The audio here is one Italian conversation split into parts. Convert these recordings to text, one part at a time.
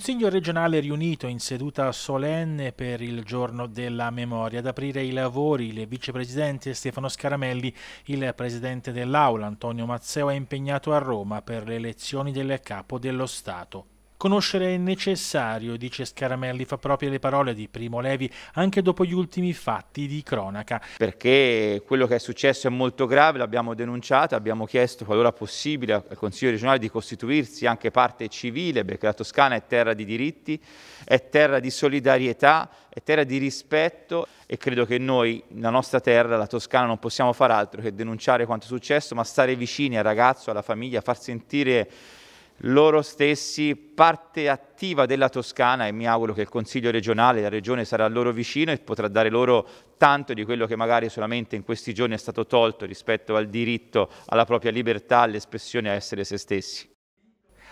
Consiglio regionale riunito in seduta solenne per il giorno della memoria. Ad aprire i lavori il vicepresidente Stefano Scaramelli, il presidente dell'Aula Antonio Mazzeo è impegnato a Roma per le elezioni del capo dello Stato. Conoscere è necessario, dice Scaramelli, fa proprie le parole di Primo Levi anche dopo gli ultimi fatti di cronaca. Perché quello che è successo è molto grave, l'abbiamo denunciato, abbiamo chiesto qualora possibile al Consiglio regionale di costituirsi anche parte civile, perché la Toscana è terra di diritti, è terra di solidarietà, è terra di rispetto e credo che noi, la nostra terra, la Toscana, non possiamo far altro che denunciare quanto è successo, ma stare vicini al ragazzo, alla famiglia, far sentire loro stessi parte attiva della Toscana e mi auguro che il Consiglio regionale, la Regione sarà loro vicino e potrà dare loro tanto di quello che magari solamente in questi giorni è stato tolto rispetto al diritto alla propria libertà, all'espressione, a essere se stessi.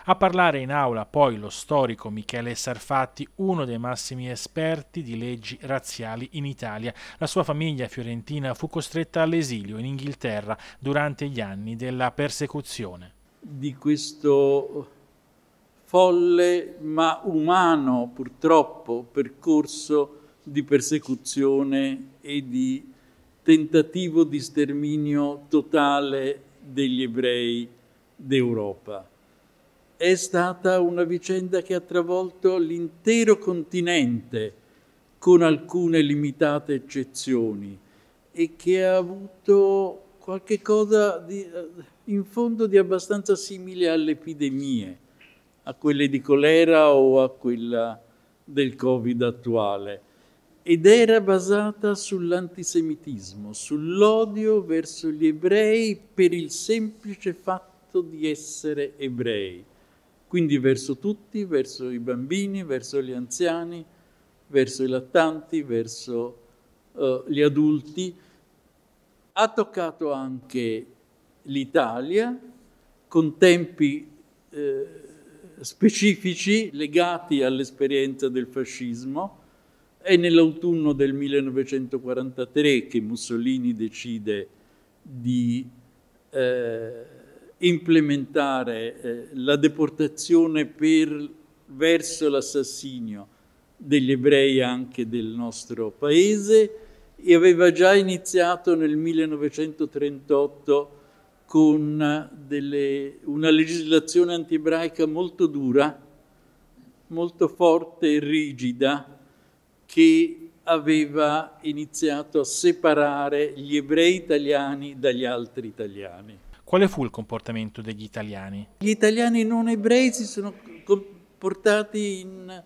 A parlare in aula poi lo storico Michele Sarfatti, uno dei massimi esperti di leggi razziali in Italia. La sua famiglia fiorentina fu costretta all'esilio in Inghilterra durante gli anni della persecuzione di questo folle ma umano purtroppo percorso di persecuzione e di tentativo di sterminio totale degli ebrei d'Europa. È stata una vicenda che ha travolto l'intero continente, con alcune limitate eccezioni, e che ha avuto qualche cosa di, eh, in fondo di abbastanza simile alle epidemie, a quelle di colera o a quella del Covid attuale. Ed era basata sull'antisemitismo, sull'odio verso gli ebrei per il semplice fatto di essere ebrei. Quindi verso tutti, verso i bambini, verso gli anziani, verso i lattanti, verso uh, gli adulti ha toccato anche l'Italia con tempi eh, specifici legati all'esperienza del fascismo. È nell'autunno del 1943 che Mussolini decide di eh, implementare eh, la deportazione per, verso l'assassinio degli ebrei anche del nostro paese e aveva già iniziato nel 1938 con delle, una legislazione antiebraica molto dura, molto forte e rigida, che aveva iniziato a separare gli ebrei italiani dagli altri italiani. Quale fu il comportamento degli italiani? Gli italiani non ebrei si sono comportati in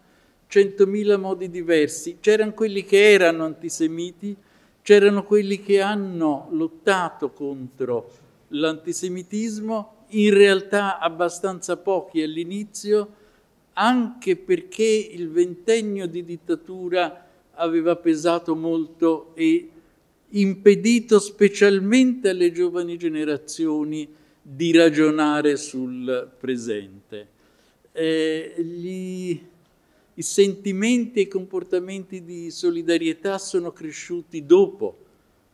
centomila modi diversi. C'erano quelli che erano antisemiti, c'erano quelli che hanno lottato contro l'antisemitismo, in realtà abbastanza pochi all'inizio, anche perché il ventennio di dittatura aveva pesato molto e impedito specialmente alle giovani generazioni di ragionare sul presente. Eh, gli i sentimenti e i comportamenti di solidarietà sono cresciuti dopo,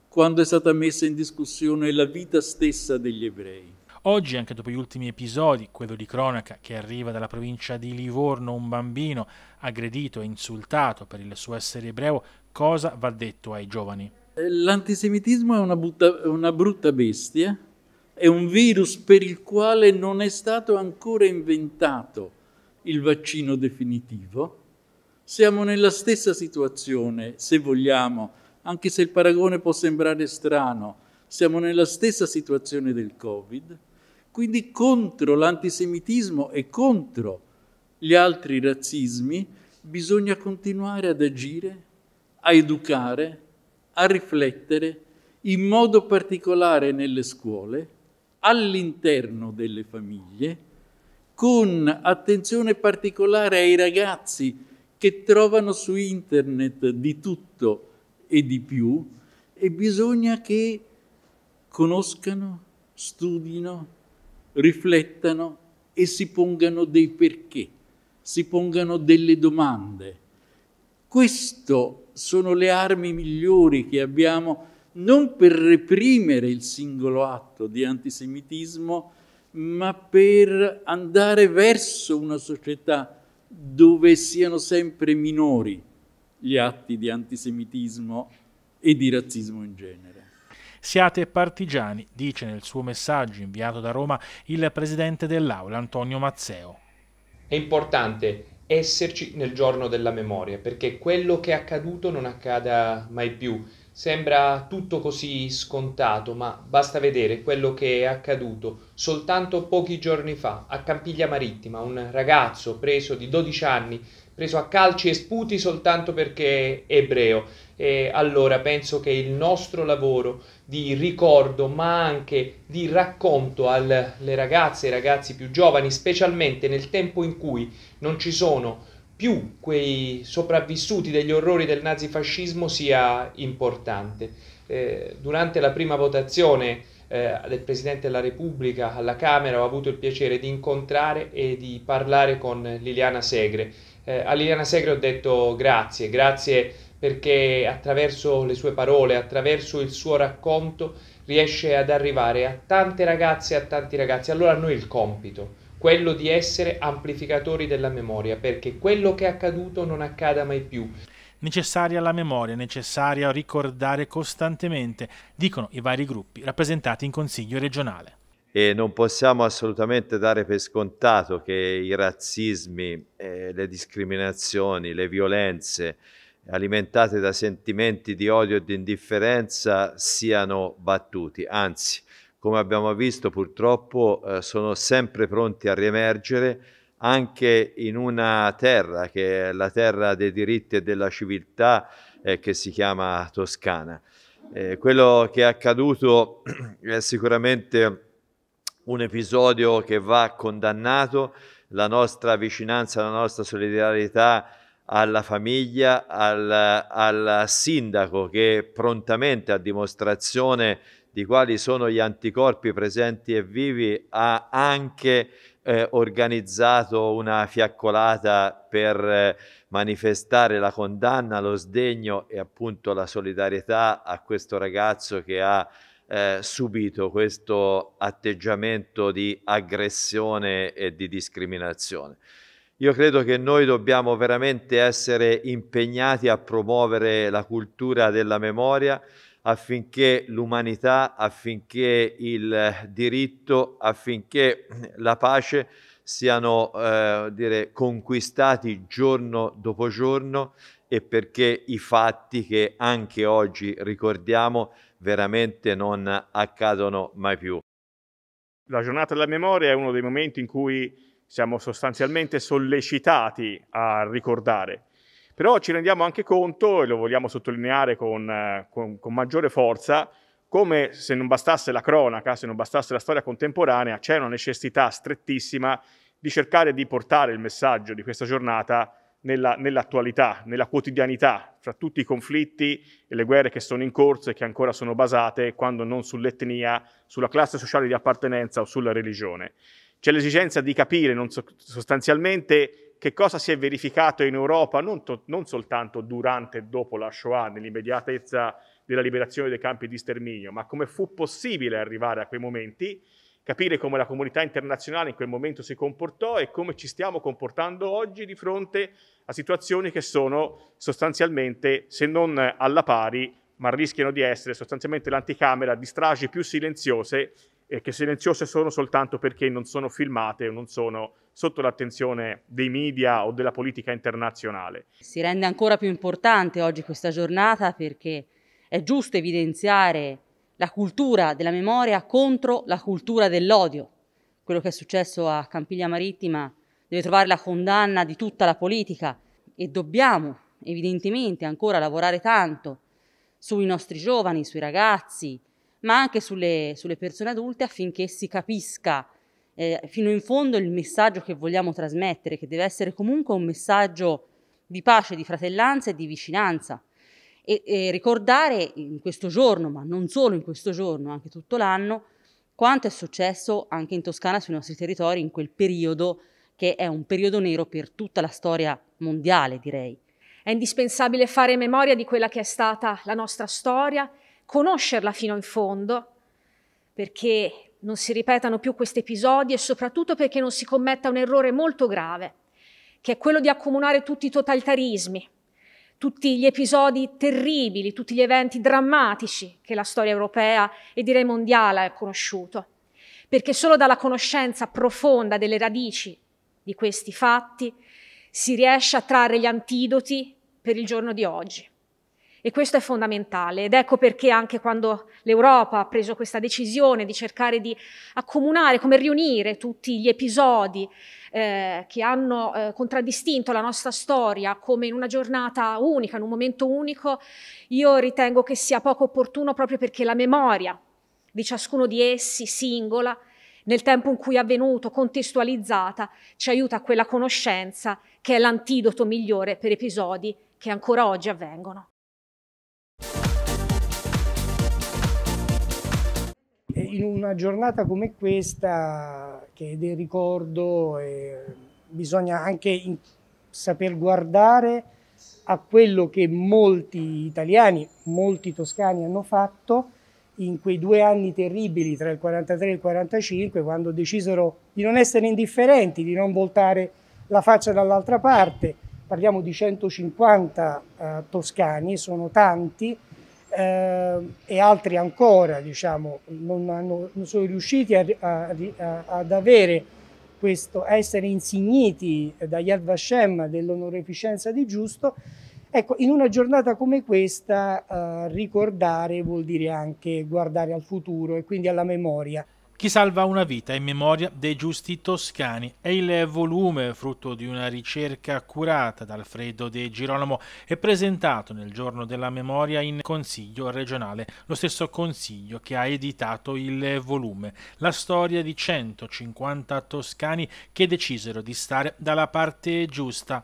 quando è stata messa in discussione la vita stessa degli ebrei. Oggi, anche dopo gli ultimi episodi, quello di cronaca che arriva dalla provincia di Livorno, un bambino aggredito e insultato per il suo essere ebreo, cosa va detto ai giovani? Eh, l'antisemitismo è una, butta, una brutta bestia, è un virus per il quale non è stato ancora inventato il vaccino definitivo. Siamo nella stessa situazione, se vogliamo, anche se il paragone può sembrare strano, siamo nella stessa situazione del Covid, quindi contro l'antisemitismo e contro gli altri razzismi bisogna continuare ad agire, a educare, a riflettere, in modo particolare nelle scuole, all'interno delle famiglie, con attenzione particolare ai ragazzi che trovano su internet di tutto e di più e bisogna che conoscano, studino, riflettano e si pongano dei perché, si pongano delle domande. Queste sono le armi migliori che abbiamo non per reprimere il singolo atto di antisemitismo, ma per andare verso una società dove siano sempre minori gli atti di antisemitismo e di razzismo in genere. Siate partigiani, dice nel suo messaggio inviato da Roma il presidente dell'Aula Antonio Mazzeo. È importante esserci nel giorno della memoria perché quello che è accaduto non accada mai più. Sembra tutto così scontato, ma basta vedere quello che è accaduto soltanto pochi giorni fa a Campiglia Marittima, un ragazzo preso di 12 anni, preso a calci e sputi soltanto perché è ebreo. E allora penso che il nostro lavoro di ricordo, ma anche di racconto alle ragazze e ragazzi più giovani, specialmente nel tempo in cui non ci sono più quei sopravvissuti degli orrori del nazifascismo sia importante. Eh, durante la prima votazione eh, del Presidente della Repubblica alla Camera ho avuto il piacere di incontrare e di parlare con Liliana Segre. Eh, a Liliana Segre ho detto grazie, grazie perché attraverso le sue parole, attraverso il suo racconto riesce ad arrivare a tante ragazze e a tanti ragazzi. Allora a noi il compito quello di essere amplificatori della memoria, perché quello che è accaduto non accada mai più. Necessaria la memoria, necessaria ricordare costantemente, dicono i vari gruppi rappresentati in Consiglio regionale. E non possiamo assolutamente dare per scontato che i razzismi, eh, le discriminazioni, le violenze alimentate da sentimenti di odio e di indifferenza siano battuti, anzi come abbiamo visto purtroppo eh, sono sempre pronti a riemergere anche in una terra che è la terra dei diritti e della civiltà eh, che si chiama Toscana. Eh, quello che è accaduto è sicuramente un episodio che va condannato, la nostra vicinanza, la nostra solidarietà alla famiglia, al, al sindaco che prontamente a dimostrazione di quali sono gli anticorpi presenti e vivi, ha anche eh, organizzato una fiaccolata per eh, manifestare la condanna, lo sdegno e appunto la solidarietà a questo ragazzo che ha eh, subito questo atteggiamento di aggressione e di discriminazione. Io credo che noi dobbiamo veramente essere impegnati a promuovere la cultura della memoria, affinché l'umanità, affinché il eh, diritto, affinché la pace siano eh, dire, conquistati giorno dopo giorno e perché i fatti che anche oggi ricordiamo veramente non accadono mai più. La giornata della memoria è uno dei momenti in cui siamo sostanzialmente sollecitati a ricordare però ci rendiamo anche conto, e lo vogliamo sottolineare con, eh, con, con maggiore forza, come se non bastasse la cronaca, se non bastasse la storia contemporanea, c'è una necessità strettissima di cercare di portare il messaggio di questa giornata nella, nell'attualità, nella quotidianità, fra tutti i conflitti e le guerre che sono in corso e che ancora sono basate, quando non sull'etnia, sulla classe sociale di appartenenza o sulla religione. C'è l'esigenza di capire so- sostanzialmente che cosa si è verificato in Europa non, to- non soltanto durante e dopo la Shoah, nell'immediatezza della liberazione dei campi di sterminio, ma come fu possibile arrivare a quei momenti, capire come la comunità internazionale in quel momento si comportò e come ci stiamo comportando oggi di fronte a situazioni che sono sostanzialmente, se non alla pari, ma rischiano di essere sostanzialmente l'anticamera di stragi più silenziose e che silenziose sono soltanto perché non sono filmate o non sono sotto l'attenzione dei media o della politica internazionale. Si rende ancora più importante oggi questa giornata perché è giusto evidenziare la cultura della memoria contro la cultura dell'odio. Quello che è successo a Campiglia Marittima deve trovare la condanna di tutta la politica e dobbiamo evidentemente ancora lavorare tanto sui nostri giovani, sui ragazzi, ma anche sulle, sulle persone adulte affinché si capisca eh, fino in fondo il messaggio che vogliamo trasmettere, che deve essere comunque un messaggio di pace, di fratellanza e di vicinanza. E, e ricordare in questo giorno, ma non solo in questo giorno, anche tutto l'anno, quanto è successo anche in Toscana sui nostri territori in quel periodo che è un periodo nero per tutta la storia mondiale, direi. È indispensabile fare memoria di quella che è stata la nostra storia conoscerla fino in fondo, perché non si ripetano più questi episodi e soprattutto perché non si commetta un errore molto grave, che è quello di accomunare tutti i totalitarismi, tutti gli episodi terribili, tutti gli eventi drammatici che la storia europea e direi mondiale ha conosciuto, perché solo dalla conoscenza profonda delle radici di questi fatti si riesce a trarre gli antidoti per il giorno di oggi. E questo è fondamentale ed ecco perché anche quando l'Europa ha preso questa decisione di cercare di accomunare, come riunire tutti gli episodi eh, che hanno eh, contraddistinto la nostra storia come in una giornata unica, in un momento unico, io ritengo che sia poco opportuno proprio perché la memoria di ciascuno di essi, singola, nel tempo in cui è avvenuto, contestualizzata, ci aiuta a quella conoscenza che è l'antidoto migliore per episodi che ancora oggi avvengono. in una giornata come questa, che è del ricordo, eh, bisogna anche in, saper guardare a quello che molti italiani, molti toscani hanno fatto in quei due anni terribili tra il 43 e il 45, quando decisero di non essere indifferenti, di non voltare la faccia dall'altra parte. Parliamo di 150 eh, toscani, sono tanti, eh, e altri ancora diciamo, non, hanno, non sono riusciti a, a, a, ad avere questo, essere insigniti da Yad Vashem dell'onoreficenza di giusto, ecco, in una giornata come questa eh, ricordare vuol dire anche guardare al futuro e quindi alla memoria. Chi salva una vita in memoria dei giusti toscani è il volume, frutto di una ricerca curata da Alfredo De Girolamo e presentato nel giorno della memoria in Consiglio regionale, lo stesso Consiglio che ha editato il volume, la storia di 150 toscani che decisero di stare dalla parte giusta.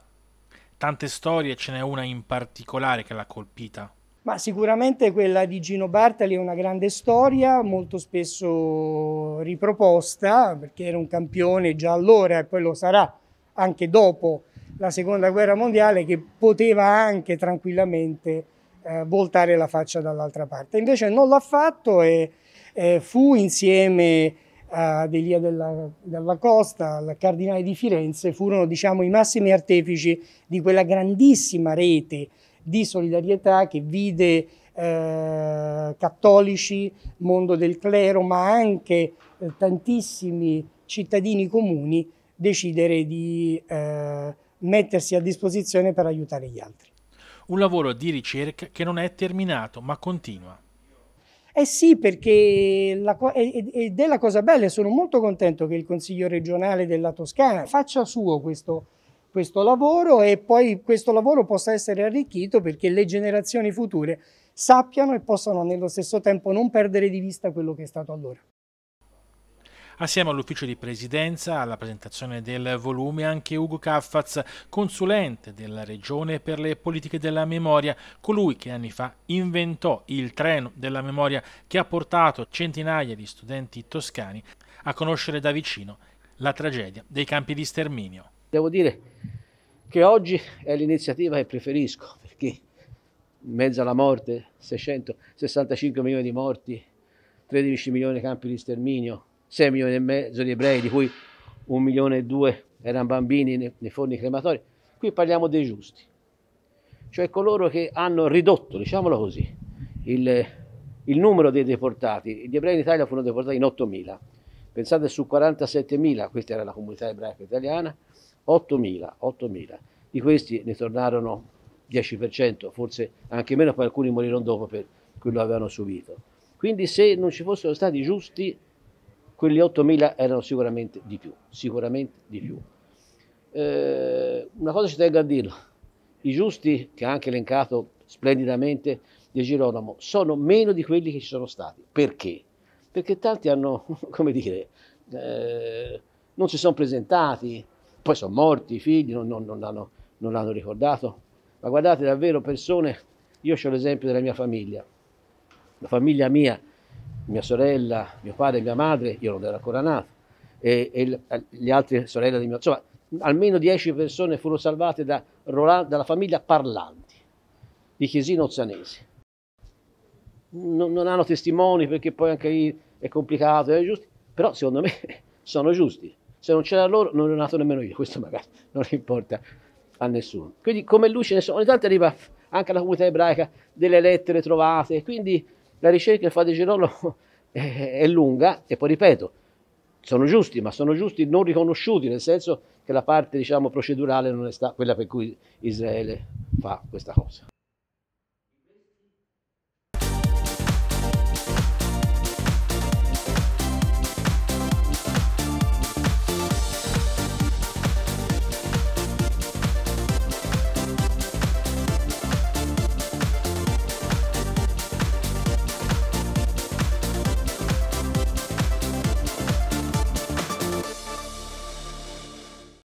Tante storie, ce n'è una in particolare che l'ha colpita. Ma sicuramente quella di Gino Bartali è una grande storia, molto spesso riproposta, perché era un campione già allora e poi lo sarà anche dopo la Seconda Guerra Mondiale, che poteva anche tranquillamente eh, voltare la faccia dall'altra parte. Invece non l'ha fatto e eh, fu insieme a eh, Delia della, della, Costa, al Cardinale di Firenze, furono diciamo, i massimi artefici di quella grandissima rete di solidarietà che vide eh, cattolici, mondo del clero, ma anche eh, tantissimi cittadini comuni decidere di eh, mettersi a disposizione per aiutare gli altri. Un lavoro di ricerca che non è terminato, ma continua. Eh sì, perché la, ed è la cosa bella, sono molto contento che il Consiglio regionale della Toscana faccia suo questo questo lavoro e poi questo lavoro possa essere arricchito perché le generazioni future sappiano e possano nello stesso tempo non perdere di vista quello che è stato allora. Assieme all'ufficio di presidenza, alla presentazione del volume, anche Ugo Caffaz, consulente della Regione per le politiche della memoria, colui che anni fa inventò il treno della memoria che ha portato centinaia di studenti toscani a conoscere da vicino la tragedia dei campi di sterminio. Devo dire che oggi è l'iniziativa che preferisco perché in mezzo alla morte, 665 milioni di morti, 13 milioni di campi di sterminio, 6 milioni e mezzo di ebrei, di cui 1 milione e 2 erano bambini nei, forni crematori. Qui parliamo dei giusti, cioè coloro che hanno ridotto, diciamolo così, il, il numero dei deportati. Gli ebrei in Italia furono deportati in 8.000. Pensate su 47.000, questa era la comunità ebraica italiana, 8.000, 8.000. Di questi ne tornarono 10%, forse anche meno, poi alcuni morirono dopo per quello che avevano subito. Quindi se non ci fossero stati giusti, quelli 8.000 erano sicuramente di più, sicuramente di più. Eh, una cosa ci tengo a dirlo, i giusti, che ha anche elencato splendidamente di Girolamo, sono meno di quelli che ci sono stati. Perché? Perché tanti hanno, come dire, eh, non si sono presentati, poi sono morti i figli, non, non, non, hanno, non l'hanno ricordato. Ma guardate, davvero persone, io ho l'esempio della mia famiglia. La famiglia mia, mia sorella, mio padre, mia madre, io non ero ancora nato, e, e le altre sorelle di mio... Insomma, almeno 10 persone furono salvate da Roland, dalla famiglia Parlanti, di Chiesino Ozzanese. Non, non hanno testimoni perché poi anche lì è complicato, è giusto, però secondo me sono giusti. Se non c'era loro, non ero nato nemmeno io, questo magari non importa a nessuno. Quindi come luce, nessuno, ogni tanto arriva anche alla comunità ebraica delle lettere trovate, quindi la ricerca che Fate di Gerollo è lunga e poi ripeto, sono giusti, ma sono giusti non riconosciuti, nel senso che la parte diciamo, procedurale non è stata quella per cui Israele fa questa cosa.